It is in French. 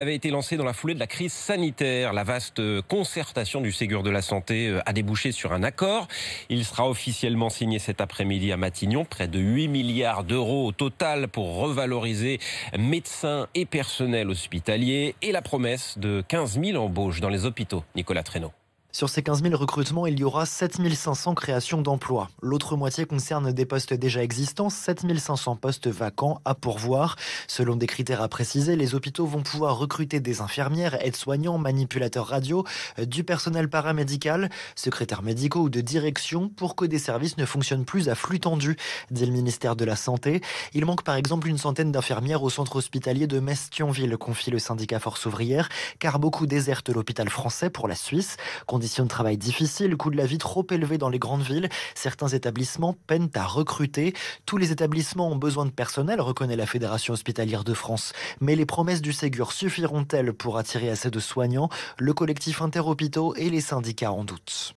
avait été lancé dans la foulée de la crise sanitaire. La vaste concertation du Ségur de la Santé euh, a débouché sur un accord. Il sera officiellement signé cet après-midi à Matignon. Près de 8 milliards d'euros au total pour revaloriser médecins et personnel hospitaliers et la promesse de 15 000 embauches dans les hôpitaux. Nicolas Traîneau. Sur ces 15 000 recrutements, il y aura 7 500 créations d'emplois. L'autre moitié concerne des postes déjà existants, 7 500 postes vacants à pourvoir. Selon des critères à préciser, les hôpitaux vont pouvoir recruter des infirmières, aides-soignants, manipulateurs radio, euh, du personnel paramédical, secrétaires médicaux ou de direction pour que des services ne fonctionnent plus à flux tendu, dit le ministère de la Santé. Il manque par exemple une centaine d'infirmières au centre hospitalier de Mestionville, confie le syndicat Force ouvrière, car beaucoup désertent l'hôpital français pour la Suisse conditions de travail difficiles, coût de la vie trop élevé dans les grandes villes, certains établissements peinent à recruter. Tous les établissements ont besoin de personnel, reconnaît la Fédération hospitalière de France. Mais les promesses du Ségur suffiront-elles pour attirer assez de soignants Le collectif Interhôpitaux et les syndicats en doutent.